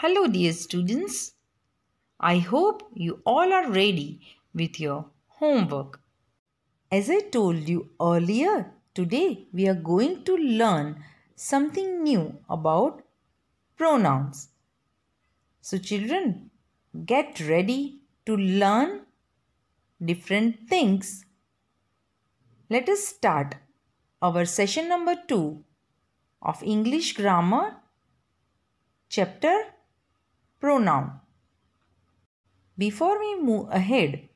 Hello, dear students. I hope you all are ready with your homework. As I told you earlier, today we are going to learn something new about pronouns. So, children, get ready to learn different things. Let us start our session number 2 of English Grammar, Chapter pronoun. Before we move ahead,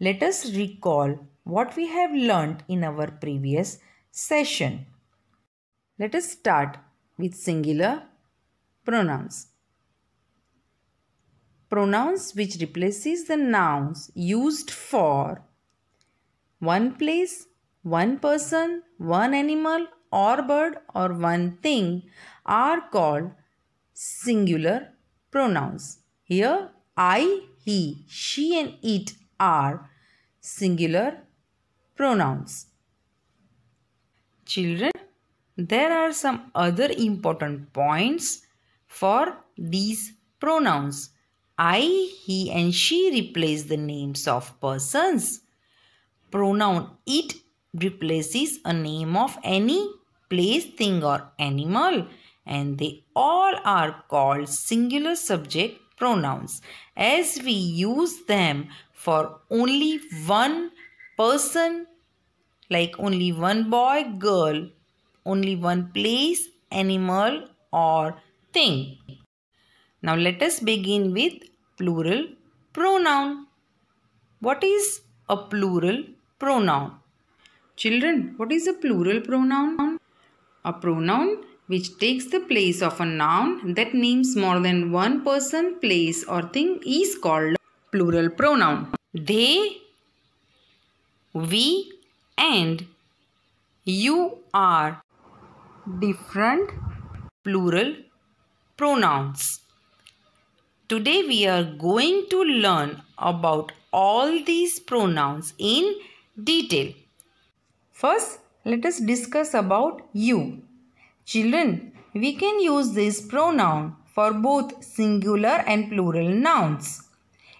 let us recall what we have learnt in our previous session. Let us start with singular pronouns. Pronouns which replaces the nouns used for one place, one person, one animal or bird or one thing are called singular pronouns. Here, I, he, she and it are singular pronouns. Children, there are some other important points for these pronouns. I, he and she replace the names of persons. Pronoun it replaces a name of any place, thing or animal and they all are called singular subject pronouns as we use them for only one person like only one boy, girl, only one place, animal or thing. Now let us begin with plural pronoun. What is a plural pronoun? Children, what is a plural pronoun? A pronoun which takes the place of a noun that names more than one person, place or thing is called plural pronoun. They, we and you are different plural pronouns. Today we are going to learn about all these pronouns in detail. First, let us discuss about you. Children, we can use this pronoun for both singular and plural nouns.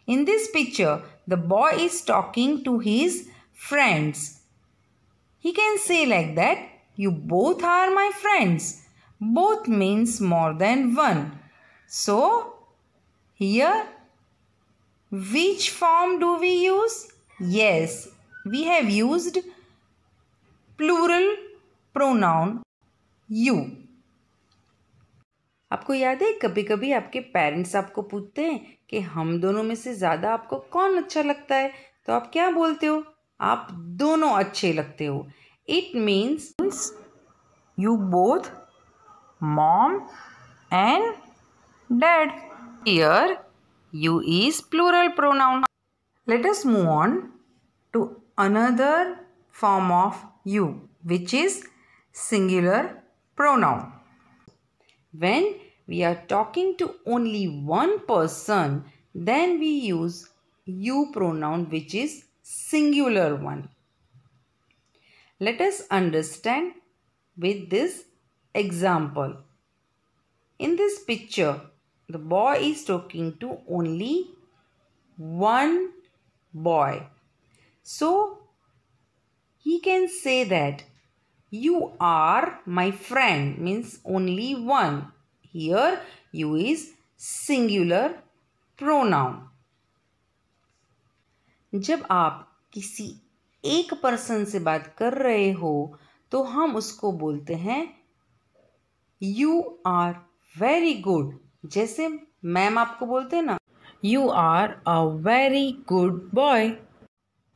In this picture, the boy is talking to his friends. He can say like that, you both are my friends. Both means more than one. So, here, which form do we use? Yes, we have used plural pronoun you आपको याद है कभी कभी आपके parents आपको पूछते हैं कि हम दोनों में से ज़्यादा आपको कौन अच्छा लगता है तो आप क्या बोलते हो आप दोनों अच्छे लगते हो it means you both mom and dad here you is plural pronoun let move on to another form of you which is singular pronoun. When we are talking to only one person, then we use you pronoun which is singular one. Let us understand with this example. In this picture, the boy is talking to only one boy. So, he can say that You are my friend means only one. Here you is singular pronoun. जब आप किसी एक person से बात कर रहे हो तो हम उसको बोलते हैं यू आर वेरी गुड जैसे मैम आपको बोलते हैं ना you are a very good boy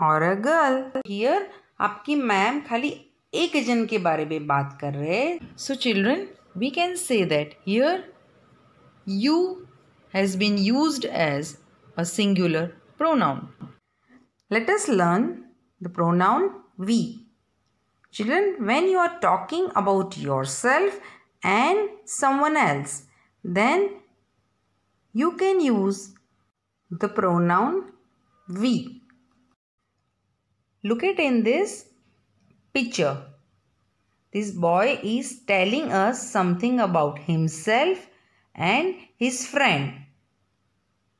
और अ गर्ल हियर आपकी मैम खाली एक एजेंट के बारे में बात कर रहे हैं so children we can say that here you has been use as a singular pronoun. Let us learn the pronoun we. Children, when you are talking about yourself and someone else, then you can use the pronoun we. Look at in this picture. This boy is telling us something about himself and his friend.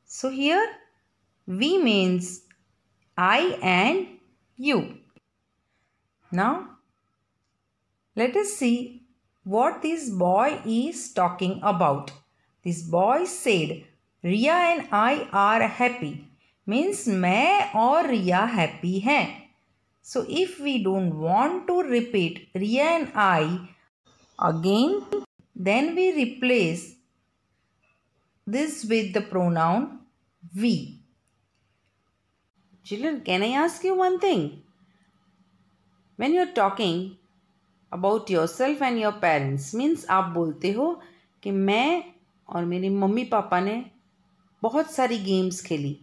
So here we means I and you. Now let us see what this boy is talking about. This boy said Ria and I are happy. Means मैं और रिया happy हैं. So if we don't want to repeat Riya and I again, then we replace this with the pronoun we. Children, can I ask you one thing? When you're talking about yourself and your parents, means aap bolte ho ki main और मेरे mummy papa ने बहुत सारी games खेली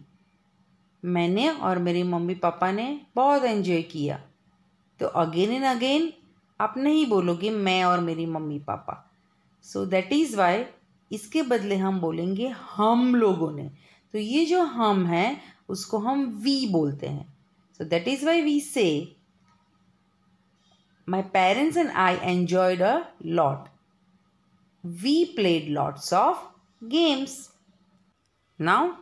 मैंने और मेरे mummy papa ने बहुत एंजॉय किया तो अगेन एंड अगेन आप नहीं बोलोगे मैं और मेरी mummy papa so that is Y इसके बदले हम बोलेंगे हम लोगों ने तो ये जो हम है उसको हम वी बोलते हैं so that is why we say my parents and I enjoyed a lot we played lots of games now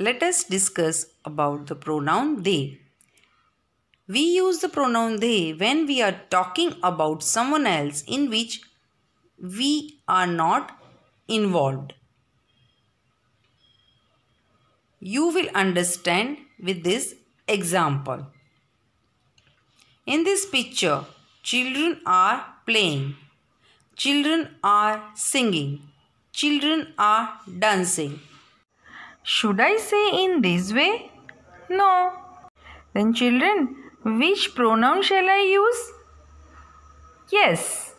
let us discuss about the pronoun they. We use the pronoun they when we are talking about someone else in which we are not involved. You will understand with this example. In this picture, children are playing, children are singing, children are dancing. Should I say in this way? No. Then children, which pronoun shall I use? Yes.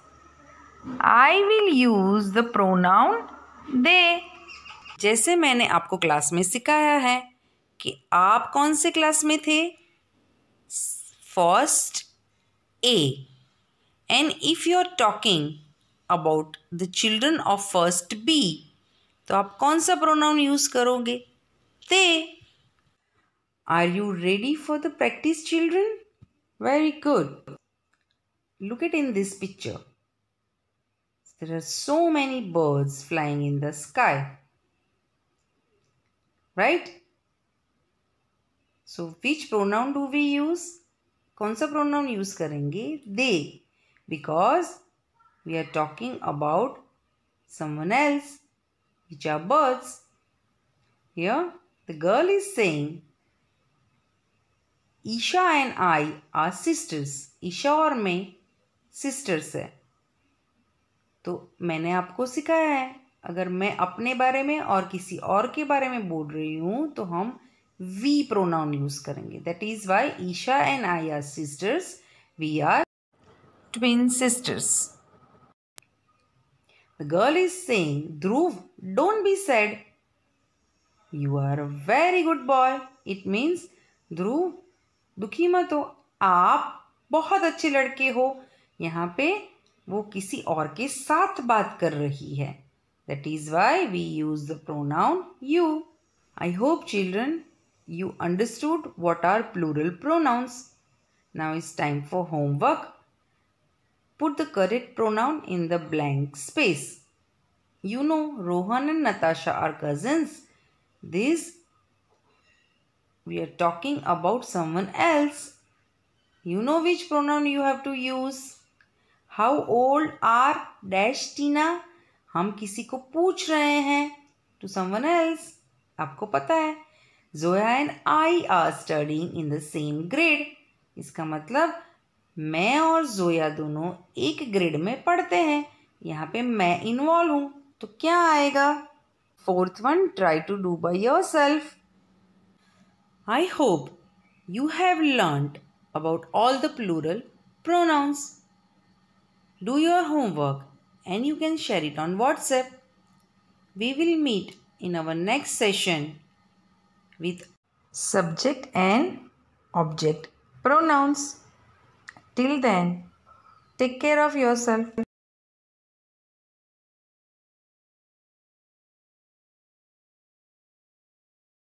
I will use the pronoun they. जैसे मैंने आपको class में सिखाया है कि आप कौन से क्लास में थे first A and if you are talking about the children of first B तो आप कौन सा प्रोनाउन यूज़ करोगे they Are you ready for the practice children? Very good. Look at in this picture. There are so many birds flying in the sky. Right? So which pronoun do we use? Konsa pronoun use karenge? They. Because we are talking about someone else. Which are birds. Here the girl is saying Isha and I are sisters Isha और मैं sisters है तो मैंने आपको सिखाया है अगर मैं अपने बारे में और किसी और के बारे में बोल रही हूँ तो हम वी प्रोनाउन यूज़ करेंगे that is why Isha and I are sisters we are twin sisters the girl is saying, Dhruv don't be sad you are a very good boy. It means, Dhruv, दुखी मत हो आप बहुत अच्छे लड़के हो यहाँ पे वो किसी और के साथ बात कर रही है that is why we use the pronoun you I hope children you understood what are plural pronouns now is time for homework put the correct pronoun in the blank space you know Rohan and Natasha are cousins this We are talking about someone else. You know which pronoun you have to use. how old are dash tina हम किसी को पूछ रहे हैं to someone else आपको पता है Zoya and I are studying in the same grade इसका मतलब मैं और जोया दोनों एक ग्रेड में पढ़ते हैं यहाँ पे मैं इन्वॉल्व हूँ तो क्या आएगा fourth one try to do by yourself I hope you have learnt about all the plural pronouns. Do your homework and you can share it on WhatsApp. We will meet in our next session with subject and object pronouns. Till then, take care of yourself.